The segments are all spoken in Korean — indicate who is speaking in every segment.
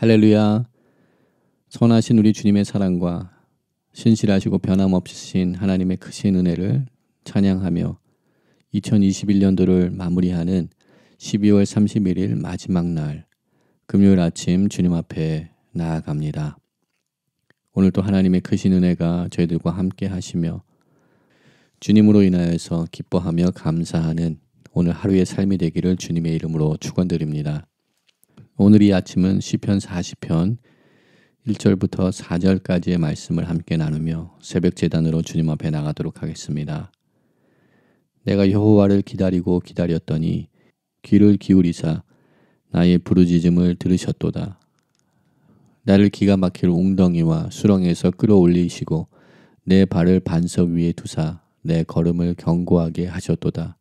Speaker 1: 할렐루야. 선하신 우리 주님의 사랑과 신실하시고 변함없으신 하나님의 크신 은혜를 찬양하며 2021년도를 마무리하는 12월 31일 마지막 날 금요일 아침 주님 앞에 나아갑니다. 오늘도 하나님의 크신 은혜가 저희들과 함께 하시며 주님으로 인하여서 기뻐하며 감사하는 오늘 하루의 삶이 되기를 주님의 이름으로 축원드립니다. 오늘 이 아침은 시편 40편 1절부터 4절까지의 말씀을 함께 나누며 새벽 재단으로 주님 앞에 나가도록 하겠습니다. 내가 여호와를 기다리고 기다렸더니 귀를 기울이사 나의 부르짖음을 들으셨도다. 나를 기가 막힐 웅덩이와 수렁에서 끌어올리시고 내 발을 반석 위에 두사 내 걸음을 견고하게 하셨도다.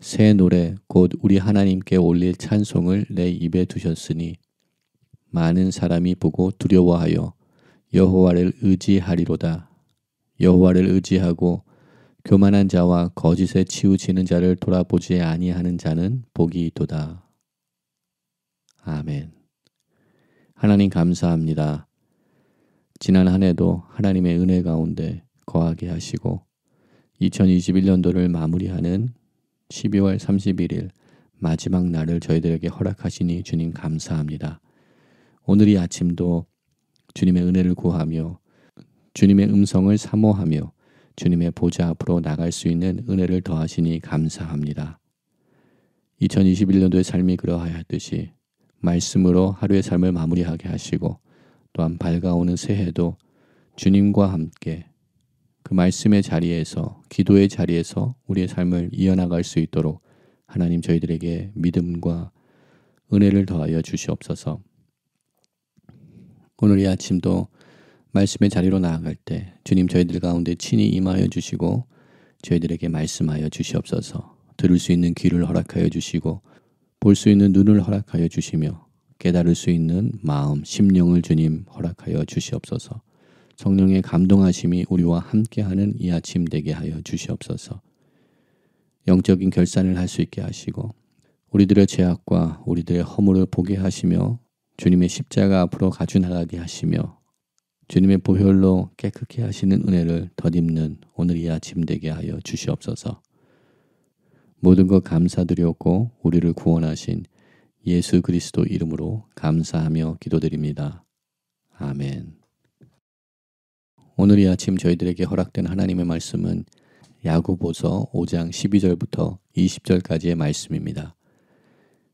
Speaker 1: 새 노래 곧 우리 하나님께 올릴 찬송을 내 입에 두셨으니 많은 사람이 보고 두려워하여 여호와를 의지하리로다. 여호와를 의지하고 교만한 자와 거짓에 치우치는 자를 돌아보지 아니하는 자는 복이 있도다. 아멘. 하나님 감사합니다. 지난 한 해도 하나님의 은혜 가운데 거하게 하시고 2021년도를 마무리하는 12월 31일 마지막 날을 저희들에게 허락하시니 주님 감사합니다. 오늘 이 아침도 주님의 은혜를 구하며 주님의 음성을 사모하며 주님의 보좌 앞으로 나갈 수 있는 은혜를 더하시니 감사합니다. 2021년도의 삶이 그러하야 했듯이 말씀으로 하루의 삶을 마무리하게 하시고 또한 밝아오는 새해도 주님과 함께 그 말씀의 자리에서 기도의 자리에서 우리의 삶을 이어나갈 수 있도록 하나님 저희들에게 믿음과 은혜를 더하여 주시옵소서. 오늘 이 아침도 말씀의 자리로 나아갈 때 주님 저희들 가운데 친히 임하여 주시고 저희들에게 말씀하여 주시옵소서. 들을 수 있는 귀를 허락하여 주시고 볼 수 있는 눈을 허락하여 주시며 깨달을 수 있는 마음, 심령을 주님 허락하여 주시옵소서. 성령의 감동하심이 우리와 함께하는 이 아침 되게 하여 주시옵소서. 영적인 결산을 할 수 있게 하시고 우리들의 죄악과 우리들의 허물을 보게 하시며 주님의 십자가 앞으로 가주 나가게 하시며 주님의 보혈로 깨끗게 하시는 은혜를 덧입는 오늘 이 아침 되게 하여 주시옵소서. 모든 것 감사드렸고 우리를 구원하신 예수 그리스도 이름으로 감사하며 기도드립니다. 아멘. 오늘 이 아침 저희들에게 허락된 하나님의 말씀은 야구보서 5장 12절부터 20절까지의 말씀입니다.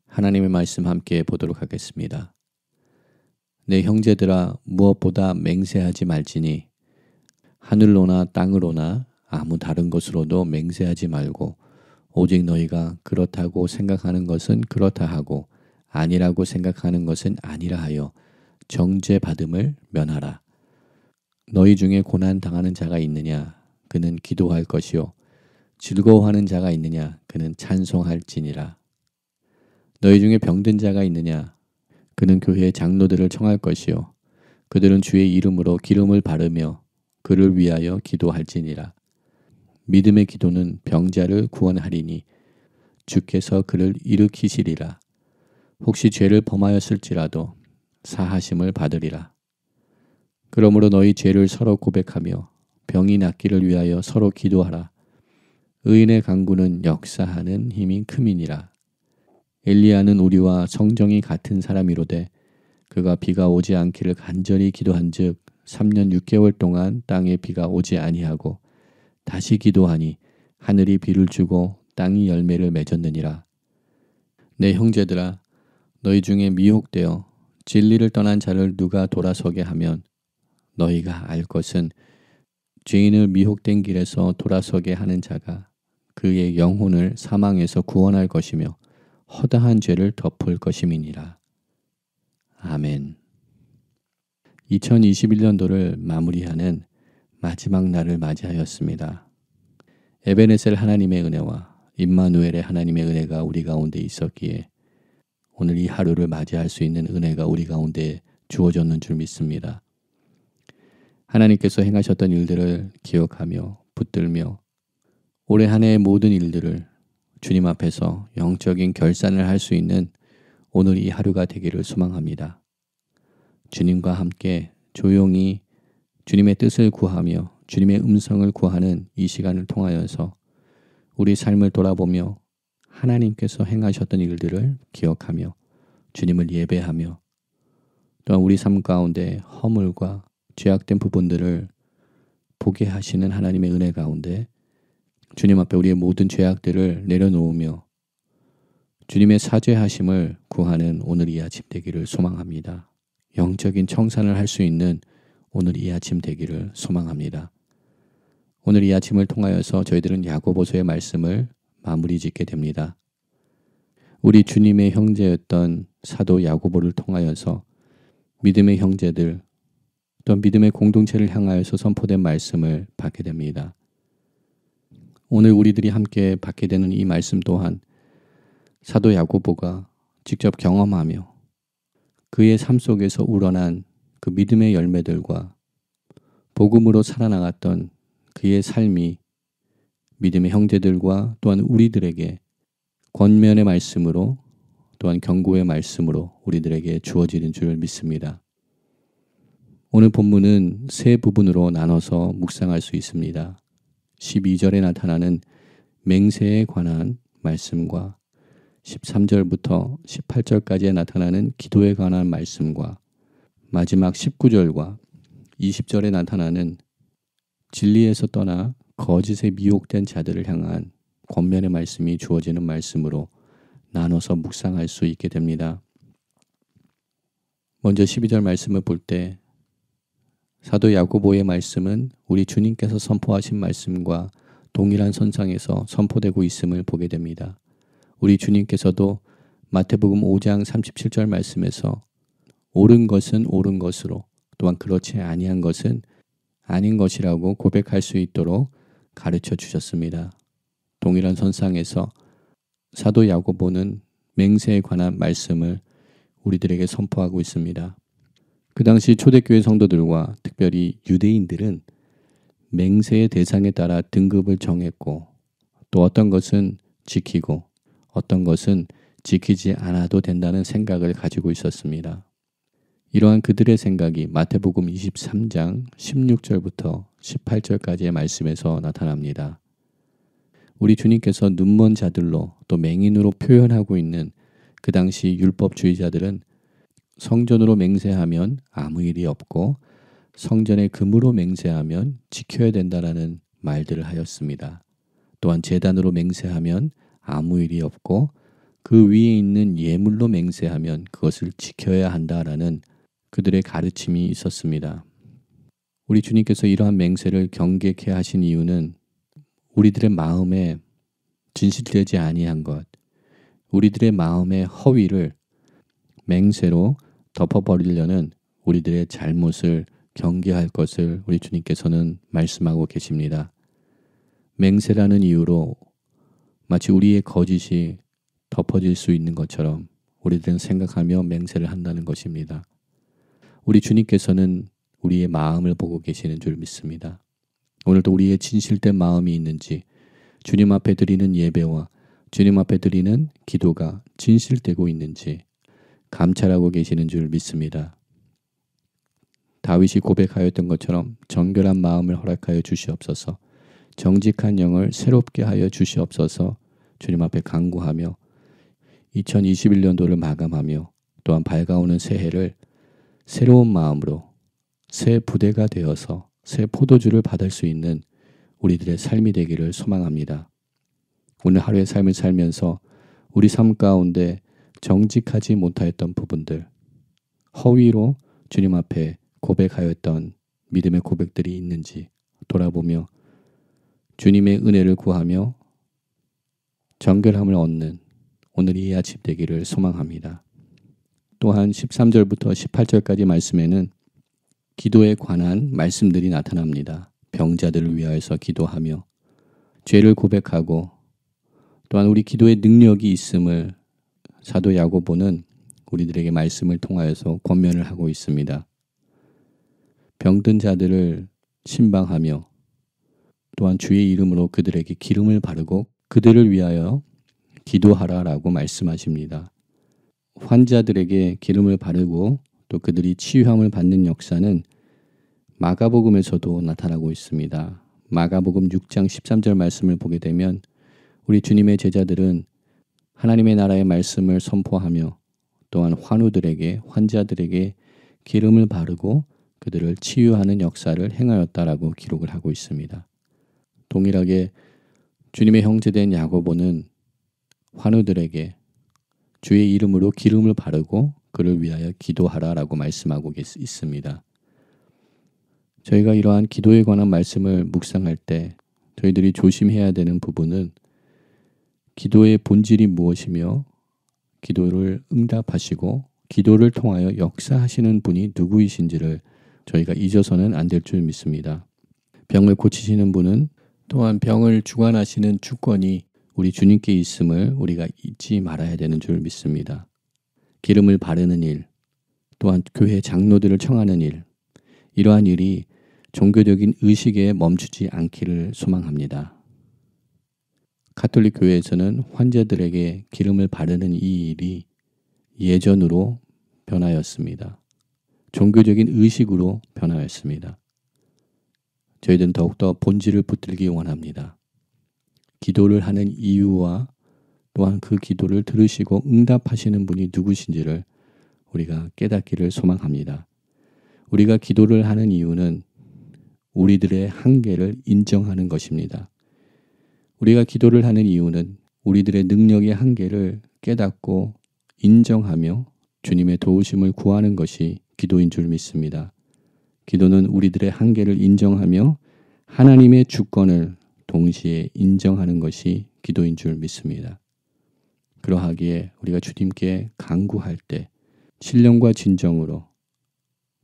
Speaker 1: 하나님의 말씀 함께 보도록 하겠습니다. 내 형제들아 무엇보다 맹세하지 말지니 하늘로나 땅으로나 아무 다른 것으로도 맹세하지 말고 오직 너희가 그렇다고 생각하는 것은 그렇다 하고 아니라고 생각하는 것은 아니라 하여 정죄 받음을 면하라. 너희 중에 고난 당하는 자가 있느냐? 그는 기도할 것이요. 즐거워하는 자가 있느냐? 그는 찬송할지니라. 너희 중에 병든 자가 있느냐? 그는 교회의 장로들을 청할 것이요. 그들은 주의 이름으로 기름을 바르며 그를 위하여 기도할지니라. 믿음의 기도는 병자를 구원하리니 주께서 그를 일으키시리라. 혹시 죄를 범하였을지라도 사하심을 받으리라. 그러므로 너희 죄를 서로 고백하며 병이 낫기를 위하여 서로 기도하라. 의인의 강구는 역사하는 힘이 크민이라. 엘리야는 우리와 성정이 같은 사람이로되 그가 비가 오지 않기를 간절히 기도한즉 3년 6개월 동안 땅에 비가 오지 아니하고 다시 기도하니 하늘이 비를 주고 땅이 열매를 맺었느니라. 내 형제들아 너희 중에 미혹되어 진리를 떠난 자를 누가 돌아서게 하면 너희가 알 것은 죄인을 미혹된 길에서 돌아서게 하는 자가 그의 영혼을 사망에서 구원할 것이며 허다한 죄를 덮을 것임이니라. 아멘. 2021년도를 마무리하는 마지막 날을 맞이하였습니다. 에베네셀 하나님의 은혜와 임마누엘의 하나님의 은혜가 우리 가운데 있었기에 오늘 이 하루를 맞이할 수 있는 은혜가 우리 가운데 주어졌는 줄 믿습니다. 하나님께서 행하셨던 일들을 기억하며 붙들며 올해 한 해의 모든 일들을 주님 앞에서 영적인 결산을 할 수 있는 오늘 이 하루가 되기를 소망합니다. 주님과 함께 조용히 주님의 뜻을 구하며 주님의 음성을 구하는 이 시간을 통하여서 우리 삶을 돌아보며 하나님께서 행하셨던 일들을 기억하며 주님을 예배하며 또한 우리 삶 가운데 허물과 죄악된 부분들을 보게 하시는 하나님의 은혜 가운데 주님 앞에 우리의 모든 죄악들을 내려놓으며 주님의 사죄하심을 구하는 오늘 이 아침 되기를 소망합니다. 영적인 청산을 할 수 있는 오늘 이 아침 되기를 소망합니다. 오늘 이 아침을 통하여서 저희들은 야고보서의 말씀을 마무리 짓게 됩니다. 우리 주님의 형제였던 사도 야고보를 통하여서 믿음의 형제들 또 믿음의 공동체를 향하여서 선포된 말씀을 받게 됩니다. 오늘 우리들이 함께 받게 되는 이 말씀 또한 사도 야고보가 직접 경험하며 그의 삶 속에서 우러난 그 믿음의 열매들과 복음으로 살아나갔던 그의 삶이 믿음의 형제들과 또한 우리들에게 권면의 말씀으로 또한 경고의 말씀으로 우리들에게 주어지는 줄 믿습니다. 오늘 본문은 세 부분으로 나눠서 묵상할 수 있습니다. 12절에 나타나는 맹세에 관한 말씀과 13절부터 18절까지에 나타나는 기도에 관한 말씀과 마지막 19절과 20절에 나타나는 진리에서 떠나 거짓에 미혹된 자들을 향한 권면의 말씀이 주어지는 말씀으로 나눠서 묵상할 수 있게 됩니다. 먼저 12절 말씀을 볼때 사도 야고보의 말씀은 우리 주님께서 선포하신 말씀과 동일한 선상에서 선포되고 있음을 보게 됩니다. 우리 주님께서도 마태복음 5장 37절 말씀에서 옳은 것은 옳은 것으로 또한 그렇지 아니한 것은 아닌 것이라고 고백할 수 있도록 가르쳐 주셨습니다. 동일한 선상에서 사도 야고보는 맹세에 관한 말씀을 우리들에게 선포하고 있습니다. 그 당시 초대교회 성도들과 특별히 유대인들은 맹세의 대상에 따라 등급을 정했고 또 어떤 것은 지키고 어떤 것은 지키지 않아도 된다는 생각을 가지고 있었습니다. 이러한 그들의 생각이 마태복음 23장 16절부터 18절까지의 말씀에서 나타납니다. 우리 주님께서 눈먼 자들로 또 맹인으로 표현하고 있는 그 당시 율법주의자들은 성전으로 맹세하면 아무 일이 없고 성전의 금으로 맹세하면 지켜야 된다라는 말들을 하였습니다. 또한 재단으로 맹세하면 아무 일이 없고 그 위에 있는 예물로 맹세하면 그것을 지켜야 한다라는 그들의 가르침이 있었습니다. 우리 주님께서 이러한 맹세를 경계케 하신 이유는 우리들의 마음에 진실되지 아니한 것, 우리들의 마음의 허위를 맹세로 덮어버리려는 우리들의 잘못을 경계할 것을 우리 주님께서는 말씀하고 계십니다. 맹세라는 이유로 마치 우리의 거짓이 덮어질 수 있는 것처럼 우리들은 생각하며 맹세를 한다는 것입니다. 우리 주님께서는 우리의 마음을 보고 계시는 줄 믿습니다. 오늘도 우리의 진실된 마음이 있는지 주님 앞에 드리는 예배와 주님 앞에 드리는 기도가 진실되고 있는지 감찰하고 계시는 줄 믿습니다. 다윗이 고백하였던 것처럼 정결한 마음을 허락하여 주시옵소서. 정직한 영을 새롭게 하여 주시옵소서. 주님 앞에 간구하며 2021년도를 마감하며 또한 밝아오는 새해를 새로운 마음으로 새 부대가 되어서 새 포도주를 받을 수 있는 우리들의 삶이 되기를 소망합니다. 오늘 하루의 삶을 살면서 우리 삶 가운데 정직하지 못하였던 부분들, 허위로 주님 앞에 고백하였던 믿음의 고백들이 있는지 돌아보며 주님의 은혜를 구하며 정결함을 얻는 오늘 이 아침 되기를 소망합니다. 또한 13절부터 18절까지 말씀에는 기도에 관한 말씀들이 나타납니다. 병자들을 위하여서 기도하며 죄를 고백하고 또한 우리 기도의 능력이 있음을 사도 야고보는 우리들에게 말씀을 통하여서 권면을 하고 있습니다. 병든 자들을 신방하며 또한 주의 이름으로 그들에게 기름을 바르고 그들을 위하여 기도하라 라고 말씀하십니다. 환자들에게 기름을 바르고 또 그들이 치유함을 받는 역사는 마가복음에서도 나타나고 있습니다. 마가복음 6장 13절 말씀을 보게 되면 우리 주님의 제자들은 하나님의 나라의 말씀을 선포하며 또한 환우들에게 환자들에게 기름을 바르고 그들을 치유하는 역사를 행하였다라고 기록을 하고 있습니다. 동일하게 주님의 형제된 야고보는 환우들에게 주의 이름으로 기름을 바르고 그를 위하여 기도하라라고 말씀하고 있습니다. 저희가 이러한 기도에 관한 말씀을 묵상할 때 저희들이 조심해야 되는 부분은 기도의 본질이 무엇이며 기도를 응답하시고 기도를 통하여 역사하시는 분이 누구이신지를 저희가 잊어서는 안 될 줄 믿습니다. 병을 고치시는 분은 또한 병을 주관하시는 주권이 우리 주님께 있음을 우리가 잊지 말아야 되는 줄 믿습니다. 기름을 바르는 일, 또한 교회 장로들을 청하는 일, 이러한 일이 종교적인 의식에 멈추지 않기를 소망합니다. 카톨릭 교회에서는 환자들에게 기름을 바르는 이 일이 예전으로 변하였습니다. 종교적인 의식으로 변하였습니다. 저희들은 더욱더 본질을 붙들기 원합니다. 기도를 하는 이유와 또한 그 기도를 들으시고 응답하시는 분이 누구신지를 우리가 깨닫기를 소망합니다. 우리가 기도를 하는 이유는 우리들의 한계를 인정하는 것입니다. 우리가 기도를 하는 이유는 우리들의 능력의 한계를 깨닫고 인정하며 주님의 도우심을 구하는 것이 기도인 줄 믿습니다. 기도는 우리들의 한계를 인정하며 하나님의 주권을 동시에 인정하는 것이 기도인 줄 믿습니다. 그러하기에 우리가 주님께 간구할 때 신령과 진정으로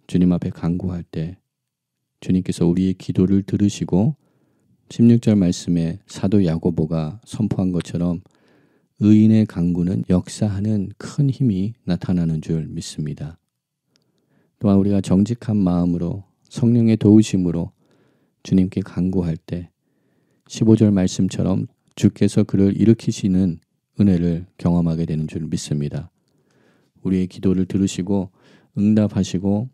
Speaker 1: 주님 앞에 간구할 때 주님께서 우리의 기도를 들으시고 16절 말씀에 사도 야고보가 선포한 것처럼 의인의 강구는 역사하는 큰 힘이 나타나는 줄 믿습니다. 또한 우리가 정직한 마음으로 성령의 도우심으로 주님께 강구할 때 15절 말씀처럼 주께서 그를 일으키시는 은혜를 경험하게 되는 줄 믿습니다. 우리의 기도를 들으시고 응답하시고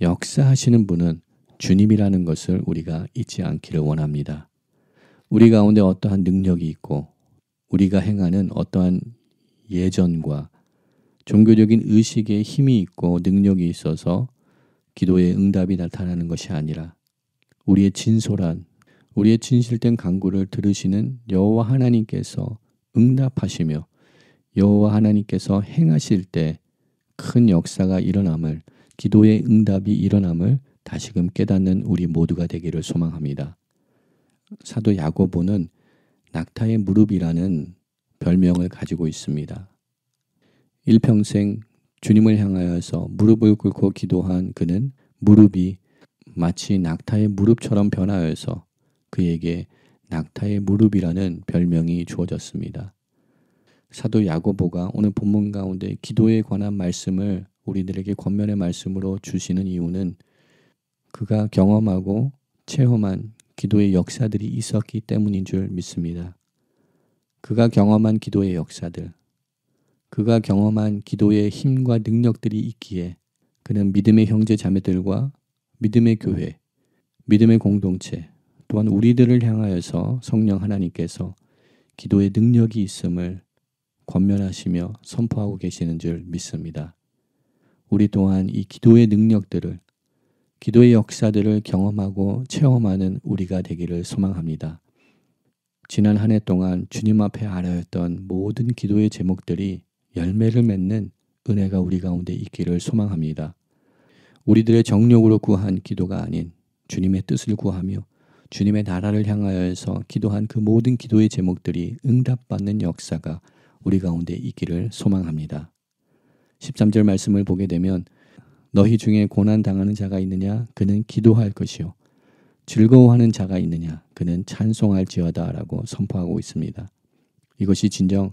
Speaker 1: 역사하시는 분은 주님이라는 것을 우리가 잊지 않기를 원합니다. 우리 가운데 어떠한 능력이 있고 우리가 행하는 어떠한 예전과 종교적인 의식에 힘이 있고 능력이 있어서 기도에 응답이 나타나는 것이 아니라 우리의 진솔한 우리의 진실된 간구를 들으시는 여호와 하나님께서 응답하시며 여호와 하나님께서 행하실 때 큰 역사가 일어남을 기도의 응답이 일어남을 다시금 깨닫는 우리 모두가 되기를 소망합니다. 사도 야고보는 낙타의 무릎이라는 별명을 가지고 있습니다. 일평생 주님을 향하여서 무릎을 꿇고 기도한 그는 무릎이 마치 낙타의 무릎처럼 변하여서 그에게 낙타의 무릎이라는 별명이 주어졌습니다. 사도 야고보가 오늘 본문 가운데 기도에 관한 말씀을 우리들에게 권면의 말씀으로 주시는 이유는 그가 경험하고 체험한 기도의 역사들이 있었기 때문인 줄 믿습니다. 그가 경험한 기도의 역사들, 그가 경험한 기도의 힘과 능력들이 있기에 그는 믿음의 형제 자매들과 믿음의 교회, 믿음의 공동체, 또한 우리들을 향하여서 성령 하나님께서 기도의 능력이 있음을 권면하시며 선포하고 계시는 줄 믿습니다. 우리 또한 이 기도의 능력들을 기도의 역사들을 경험하고 체험하는 우리가 되기를 소망합니다. 지난 한 해 동안 주님 앞에 아뢰었던 모든 기도의 제목들이 열매를 맺는 은혜가 우리 가운데 있기를 소망합니다. 우리들의 정욕으로 구한 기도가 아닌 주님의 뜻을 구하며 주님의 나라를 향하여서 기도한 그 모든 기도의 제목들이 응답받는 역사가 우리 가운데 있기를 소망합니다. 13절 말씀을 보게 되면 너희 중에 고난 당하는 자가 있느냐 그는 기도할 것이요 즐거워하는 자가 있느냐 그는 찬송할지어다라고 선포하고 있습니다. 이것이 진정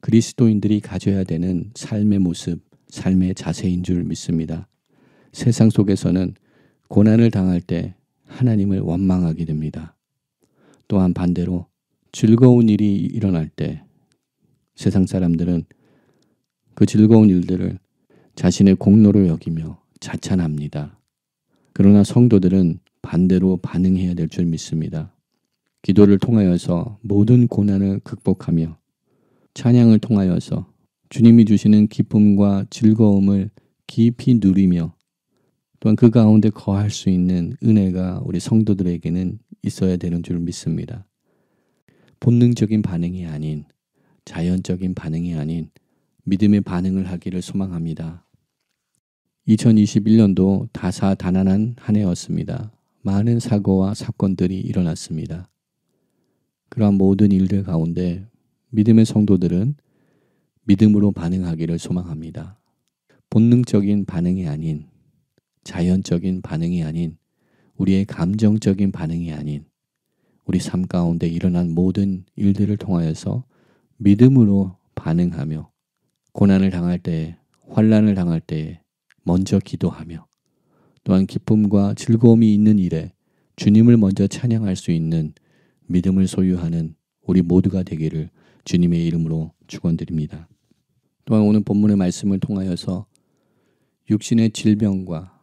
Speaker 1: 그리스도인들이 가져야 되는 삶의 모습, 삶의 자세인 줄 믿습니다. 세상 속에서는 고난을 당할 때 하나님을 원망하게 됩니다. 또한 반대로 즐거운 일이 일어날 때 세상 사람들은 그 즐거운 일들을 자신의 공로로 여기며 자찬합니다. 그러나 성도들은 반대로 반응해야 될 줄 믿습니다. 기도를 통하여서 모든 고난을 극복하며 찬양을 통하여서 주님이 주시는 기쁨과 즐거움을 깊이 누리며 또한 그 가운데 거할 수 있는 은혜가 우리 성도들에게는 있어야 되는 줄 믿습니다. 본능적인 반응이 아닌 자연적인 반응이 아닌 믿음의 반응을 하기를 소망합니다. 2021년도 다사다난한 한 해였습니다. 많은 사고와 사건들이 일어났습니다. 그러한 모든 일들 가운데 믿음의 성도들은 믿음으로 반응하기를 소망합니다. 본능적인 반응이 아닌 자연적인 반응이 아닌 우리의 감정적인 반응이 아닌 우리 삶 가운데 일어난 모든 일들을 통하여서 믿음으로 반응하며 고난을 당할 때에 환란을 당할 때에 먼저 기도하며 또한 기쁨과 즐거움이 있는 일에 주님을 먼저 찬양할 수 있는 믿음을 소유하는 우리 모두가 되기를 주님의 이름으로 축원드립니다. 또한 오늘 본문의 말씀을 통하여서 육신의 질병과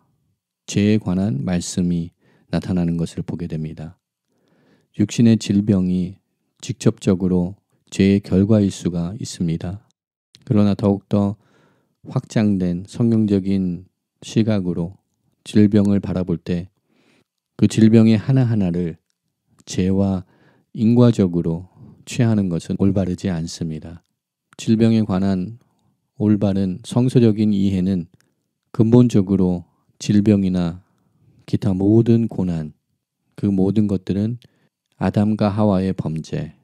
Speaker 1: 죄에 관한 말씀이 나타나는 것을 보게 됩니다. 육신의 질병이 직접적으로 죄의 결과일 수가 있습니다. 그러나 더욱더 확장된 성경적인 시각으로 질병을 바라볼 때 그 질병의 하나하나를 죄와 인과적으로 취하는 것은 올바르지 않습니다. 질병에 관한 올바른 성서적인 이해는 근본적으로 질병이나 기타 모든 고난, 그 모든 것들은 아담과 하와의 범죄,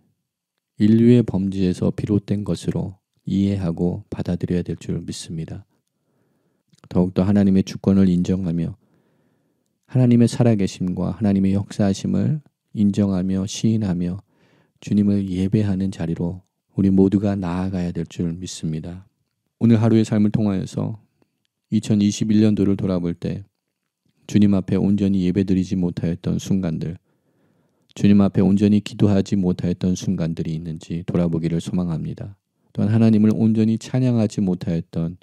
Speaker 1: 인류의 범죄에서 비롯된 것으로 이해하고 받아들여야 될 줄 믿습니다. 더욱더 하나님의 주권을 인정하며 하나님의 살아계심과 하나님의 역사하심을 인정하며 시인하며 주님을 예배하는 자리로 우리 모두가 나아가야 될 줄 믿습니다. 오늘 하루의 삶을 통하여서 2021년도를 돌아볼 때 주님 앞에 온전히 예배드리지 못하였던 순간들, 주님 앞에 온전히 기도하지 못하였던 순간들이 있는지 돌아보기를 소망합니다. 또한 하나님을 온전히 찬양하지 못하였던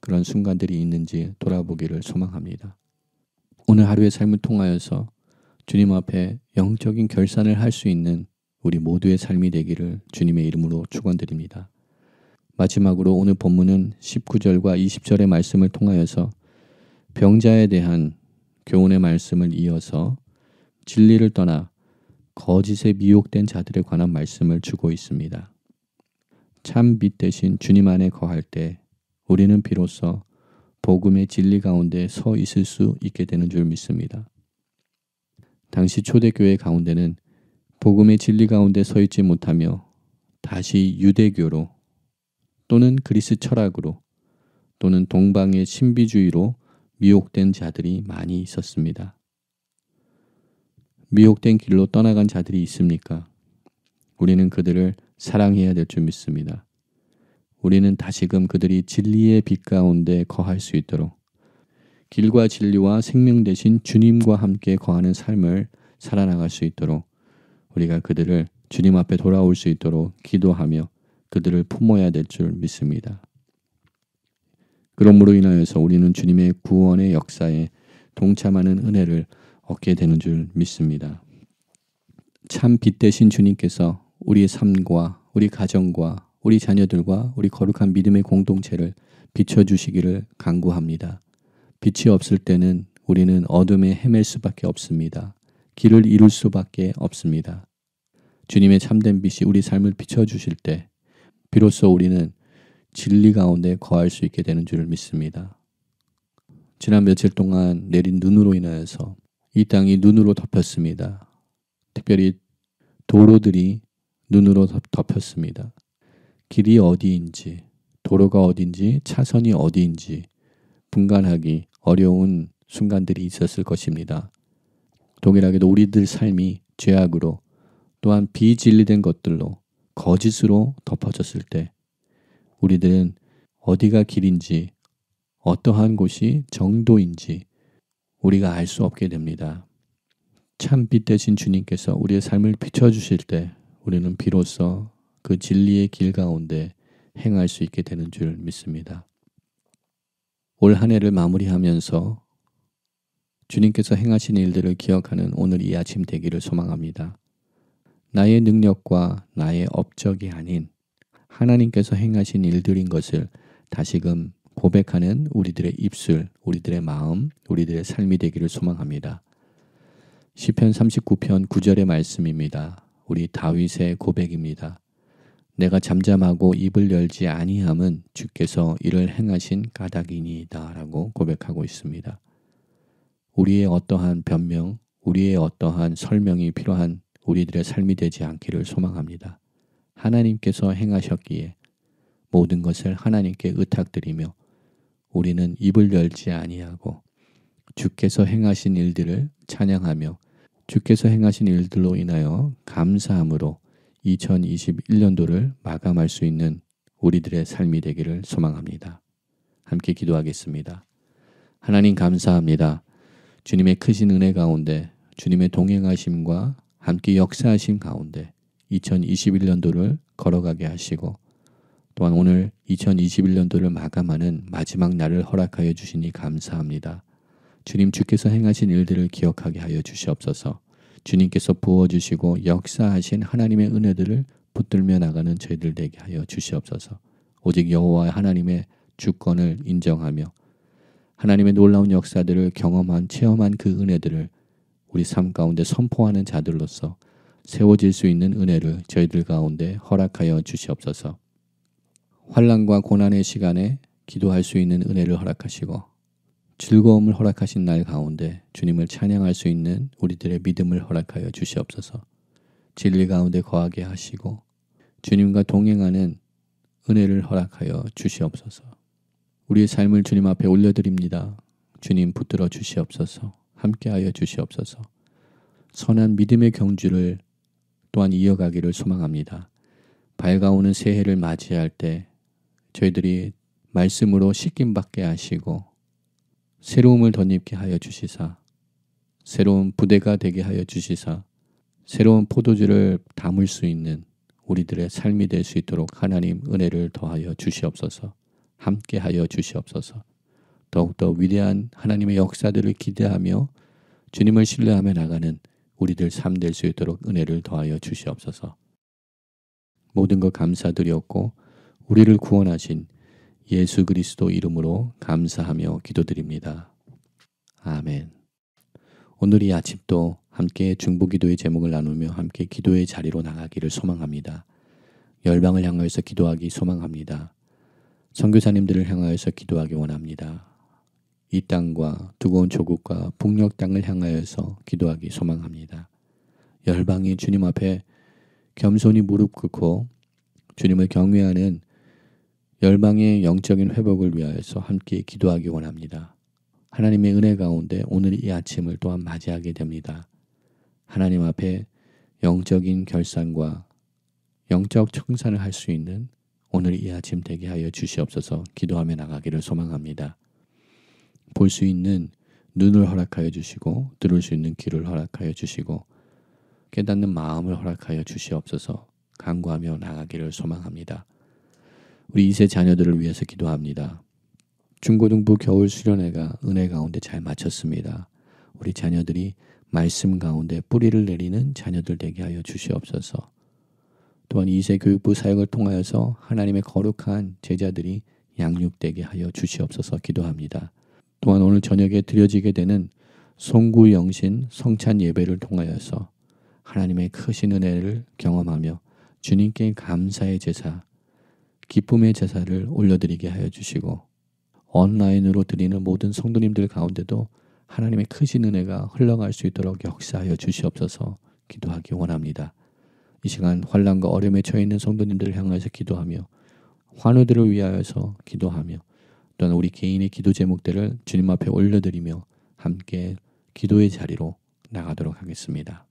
Speaker 1: 그런 순간들이 있는지 돌아보기를 소망합니다. 오늘 하루의 삶을 통하여서 주님 앞에 영적인 결산을 할 수 있는 우리 모두의 삶이 되기를 주님의 이름으로 축원드립니다. 마지막으로 오늘 본문은 19절과 20절의 말씀을 통하여서 병자에 대한 교훈의 말씀을 이어서 진리를 떠나 거짓에 미혹된 자들에 관한 말씀을 주고 있습니다. 참빛 대신 주님 안에 거할 때 우리는 비로소 복음의 진리 가운데 서 있을 수 있게 되는 줄 믿습니다. 당시 초대교회 가운데는 복음의 진리 가운데 서 있지 못하며 다시 유대교로 또는 그리스 철학으로 또는 동방의 신비주의로 미혹된 자들이 많이 있었습니다. 미혹된 길로 떠나간 자들이 있습니까? 우리는 그들을 사랑해야 될 줄 믿습니다. 우리는 다시금 그들이 진리의 빛 가운데 거할 수 있도록 길과 진리와 생명 대신 주님과 함께 거하는 삶을 살아나갈 수 있도록 우리가 그들을 주님 앞에 돌아올 수 있도록 기도하며 그들을 품어야 될 줄 믿습니다. 그러므로 인하여서 우리는 주님의 구원의 역사에 동참하는 은혜를 얻게 되는 줄 믿습니다. 참 빛 대신 주님께서 우리의 삶과 우리 가정과 우리 자녀들과 우리 거룩한 믿음의 공동체를 비춰주시기를 간구합니다. 빛이 없을 때는 우리는 어둠에 헤맬 수밖에 없습니다. 길을 잃을 수밖에 없습니다. 주님의 참된 빛이 우리 삶을 비춰주실 때 비로소 우리는 진리 가운데 거할 수 있게 되는 줄을 믿습니다. 지난 며칠 동안 내린 눈으로 인하여서 이 땅이 눈으로 덮였습니다. 특별히 도로들이 눈으로 덮였습니다. 길이 어디인지, 도로가 어딘지, 차선이 어디인지 분간하기 어려운 순간들이 있었을 것입니다. 동일하게도 우리들 삶이 죄악으로 또한 비진리된 것들로 거짓으로 덮어졌을 때 우리들은 어디가 길인지 어떠한 곳이 정도인지 우리가 알 수 없게 됩니다. 참빛대신 주님께서 우리의 삶을 비춰주실 때 우리는 비로소 그 진리의 길 가운데 행할 수 있게 되는 줄 믿습니다. 올 한 해를 마무리하면서 주님께서 행하신 일들을 기억하는 오늘 이 아침 되기를 소망합니다. 나의 능력과 나의 업적이 아닌 하나님께서 행하신 일들인 것을 다시금 고백하는 우리들의 입술, 우리들의 마음, 우리들의 삶이 되기를 소망합니다. 시편 39편 9절의 말씀입니다. 우리 다윗의 고백입니다. 내가 잠잠하고 입을 열지 아니함은 주께서 이를 행하신 까닭이니이다라고 고백하고 있습니다. 우리의 어떠한 변명, 우리의 어떠한 설명이 필요한 우리들의 삶이 되지 않기를 소망합니다. 하나님께서 행하셨기에 모든 것을 하나님께 의탁드리며 우리는 입을 열지 아니하고 주께서 행하신 일들을 찬양하며 주께서 행하신 일들로 인하여 감사함으로 2021년도를 마감할 수 있는 우리들의 삶이 되기를 소망합니다. 함께 기도하겠습니다. 하나님 감사합니다. 주님의 크신 은혜 가운데 주님의 동행하심과 함께 역사하심 가운데 2021년도를 걸어가게 하시고 또한 오늘 2021년도를 마감하는 마지막 날을 허락하여 주시니 감사합니다. 주님 주께서 행하신 일들을 기억하게 하여 주시옵소서. 주님께서 부어주시고 역사하신 하나님의 은혜들을 붙들며 나가는 저희들 되게 하여 주시옵소서. 오직 여호와 하나님의 주권을 인정하며 하나님의 놀라운 역사들을 경험한 체험한 그 은혜들을 우리 삶 가운데 선포하는 자들로서 세워질 수 있는 은혜를 저희들 가운데 허락하여 주시옵소서. 환란과 고난의 시간에 기도할 수 있는 은혜를 허락하시고 즐거움을 허락하신 날 가운데 주님을 찬양할 수 있는 우리들의 믿음을 허락하여 주시옵소서. 진리 가운데 거하게 하시고 주님과 동행하는 은혜를 허락하여 주시옵소서. 우리의 삶을 주님 앞에 올려드립니다. 주님 붙들어 주시옵소서. 함께하여 주시옵소서. 선한 믿음의 경주를 또한 이어가기를 소망합니다. 밝아오는 새해를 맞이할 때 저희들이 말씀으로 씻김 받게 하시고 새로움을 덧입게 하여 주시사 새로운 부대가 되게 하여 주시사 새로운 포도주를 담을 수 있는 우리들의 삶이 될 수 있도록 하나님 은혜를 더하여 주시옵소서 함께 하여 주시옵소서 더욱더 위대한 하나님의 역사들을 기대하며 주님을 신뢰하며 나가는 우리들 삶 될 수 있도록 은혜를 더하여 주시옵소서. 모든 것 감사드렸고 우리를 구원하신 예수 그리스도 이름으로 감사하며 기도드립니다. 아멘. 오늘 이 아침도 함께 중보기도의 제목을 나누며 함께 기도의 자리로 나가기를 소망합니다. 열방을 향하여서 기도하기 소망합니다. 선교사님들을 향하여서 기도하기 원합니다. 이 땅과 두꺼운 조국과 북녘 땅을 향하여서 기도하기 소망합니다. 열방이 주님 앞에 겸손히 무릎 꿇고 주님을 경외하는 열망의 영적인 회복을 위하여서 함께 기도하기 원합니다. 하나님의 은혜 가운데 오늘 이 아침을 또한 맞이하게 됩니다. 하나님 앞에 영적인 결산과 영적 청산을 할 수 있는 오늘 이 아침 되게 하여 주시옵소서 기도하며 나가기를 소망합니다. 볼 수 있는 눈을 허락하여 주시고 들을 수 있는 귀를 허락하여 주시고 깨닫는 마음을 허락하여 주시옵소서 간구하며 나가기를 소망합니다. 우리 2세 자녀들을 위해서 기도합니다. 중고등부 겨울 수련회가 은혜 가운데 잘 마쳤습니다. 우리 자녀들이 말씀 가운데 뿌리를 내리는 자녀들 되게 하여 주시옵소서. 또한 2세 교육부 사역을 통하여서 하나님의 거룩한 제자들이 양육되게 하여 주시옵소서 기도합니다. 또한 오늘 저녁에 드려지게 되는 송구 영신 성찬 예배를 통하여서 하나님의 크신 은혜를 경험하며 주님께 감사의 제사 기쁨의 제사를 올려드리게 하여 주시고 온라인으로 드리는 모든 성도님들 가운데도 하나님의 크신 은혜가 흘러갈 수 있도록 역사하여 주시옵소서 기도하기 원합니다. 이 시간 환란과 어려움에 처해 있는 성도님들을 향하여서 기도하며 환우들을 위하여서 기도하며 또한 우리 개인의 기도 제목들을 주님 앞에 올려드리며 함께 기도의 자리로 나가도록 하겠습니다.